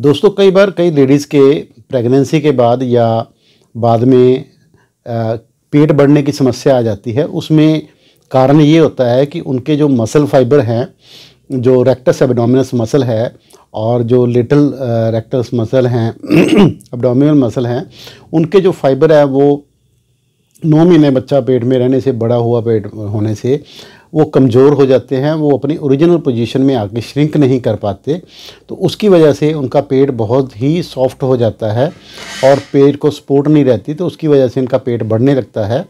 दोस्तों कई बार कई लेडीज़ के प्रेगनेंसी के बाद या बाद में पेट बढ़ने की समस्या आ जाती है उसमें कारण ये होता है कि उनके जो मसल फाइबर हैं जो रेक्टस एबडोमिनस मसल है और जो लिटल रेक्टस मसल हैं एबडोमिनल मसल हैं उनके जो फाइबर है वो नौ महीने बच्चा पेट में रहने से बड़ा हुआ पेट होने से वो कमज़ोर हो जाते हैं वो अपनी ओरिजिनल पोजीशन में आके श्रिंक नहीं कर पाते तो उसकी वजह से उनका पेट बहुत ही सॉफ्ट हो जाता है और पेट को सपोर्ट नहीं रहती तो उसकी वजह से इनका पेट बढ़ने लगता है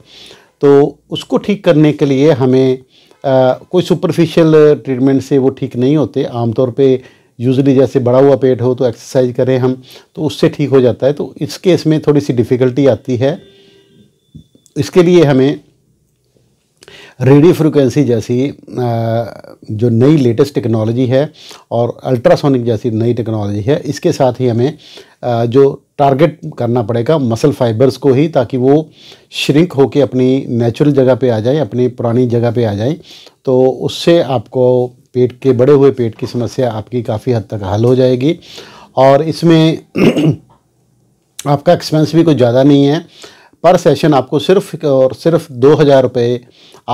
तो उसको ठीक करने के लिए हमें आ, कोई सुपरफिशियल ट्रीटमेंट से वो ठीक नहीं होते आमतौर पर यूजली जैसे बड़ा हुआ पेट हो तो एक्सरसाइज करें हम तो उससे ठीक हो जाता है तो इस केस में थोड़ी सी डिफ़िकल्टी आती है इसके लिए हमें रेडियो फ्रिक्वेंसी जैसी जो नई लेटेस्ट टेक्नोलॉजी है और अल्ट्रासोनिक जैसी नई टेक्नोलॉजी है इसके साथ ही हमें जो टारगेट करना पड़ेगा मसल फाइबर्स को ही ताकि वो श्रिंक होके अपनी नेचुरल जगह पे आ जाए अपनी पुरानी जगह पे आ जाए तो उससे आपको पेट के बड़े हुए पेट की समस्या आपकी काफ़ी हद तक हल हो जाएगी और इसमें आपका एक्सपेंस भी कुछ ज़्यादा नहीं है पर सेशन आपको सिर्फ और सिर्फ दो हज़ार रुपये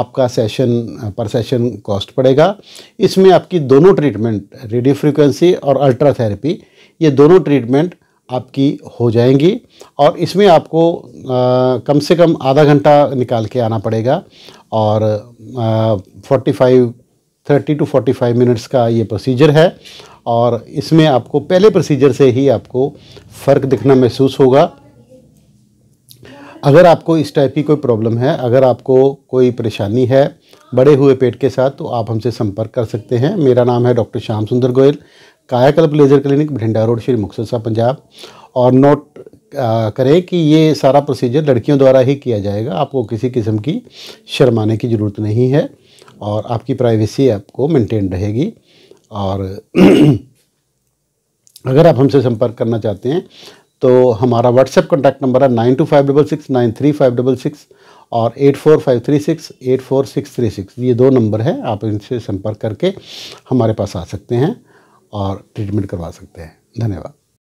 आपका सेशन पर सेशन कॉस्ट पड़ेगा इसमें आपकी दोनों ट्रीटमेंट रेडियो फ्रिक्वेंसी और अल्ट्राथेरेपी ये दोनों ट्रीटमेंट आपकी हो जाएंगी और इसमें आपको आ, कम से कम आधा घंटा निकाल के आना पड़ेगा और forty five thirty to forty five minutes का ये प्रोसीजर है और इसमें आपको पहले प्रोसीजर से ही आपको फ़र्क दिखना महसूस होगा अगर आपको इस टाइप की कोई प्रॉब्लम है अगर आपको कोई परेशानी है बड़े हुए पेट के साथ तो आप हमसे संपर्क कर सकते हैं मेरा नाम है doctor Shyam Sundar Goyal Kayakalp laser clinic Bathinda road Shri Muktsar Sahib Punjab और नोट करें कि ये सारा प्रोसीजर लड़कियों द्वारा ही किया जाएगा आपको किसी किस्म की शर्माने की ज़रूरत नहीं है और आपकी प्राइवेसी आपको मेंटेन रहेगी और अगर आप हमसे संपर्क करना चाहते हैं तो हमारा व्हाट्सएप कॉन्टैक्ट नंबर है nine two five double six nine three five double six और eight four five three six eight four six three six ये दो नंबर हैं आप इनसे संपर्क करके हमारे पास आ सकते हैं और ट्रीटमेंट करवा सकते हैं धन्यवाद